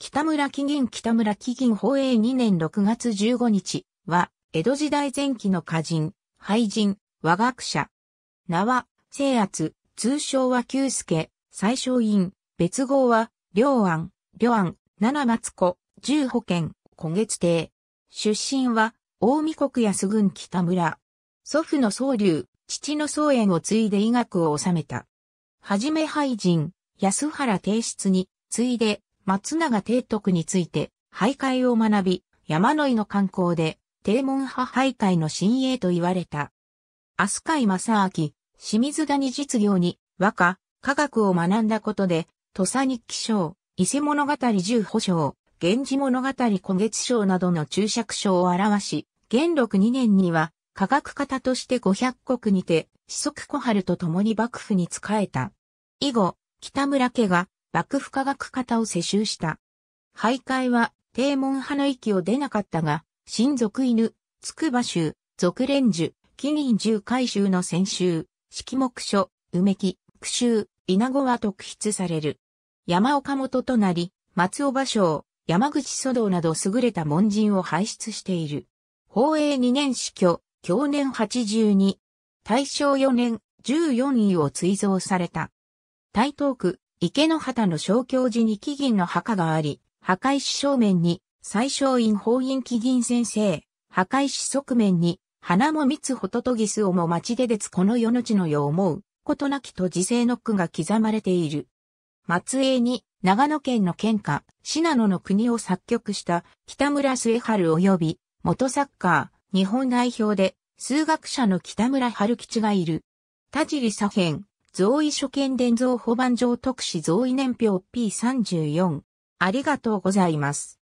北村紀銀北村紀銀宝永2年6月15日は、江戸時代前期の歌人、俳人、和学者。名は、聖圧、通称は九助、最小院、別号は、両安、両安、七松子、十保健、小月亭。出身は、大見国安郡北村。祖父の総流、父の宗園を継いで医学を治めた。はじめ俳人、安原定室に、継いで、松永提督について、徘徊を学び、山野井の観光で、帝門派徘徊の新鋭と言われた。飛鳥井正明、清水谷実業に和歌、科学を学んだことで、土佐日記賞、伊勢物語十保賞、源氏物語古月賞などの注釈賞を表し、元禄2年には、科学方として五百国にて、四足小春と共に幕府に仕えた。以後、北村家が幕府科学方を世襲した。徘徊は、帝門派の域を出なかったが、新族犬、筑波州、続連樹、金銀十回州の先週、式目書、梅木、苦州、稲子は特筆される。山岡元となり、松尾芭蕉、山口祖道など優れた門人を輩出している。宝永2年死去、去年82。大正4年、14位を追贈された。台東区、池の畑の小教寺に紀銀の墓があり、墓石正面に、最小院法院紀銀先生、墓石側面に、花も蜜ホトトギスをも町で出つこの世の地の世を思う、ことなきと時生の句が刻まれている。松江に、長野県の県下、信濃の国を作曲した北村末春及び、元サッカー、日本代表で、数学者の北村春吉がいる。田尻左辺、贈位所見伝蔵保番上特使贈位年表 P34。ありがとうございます。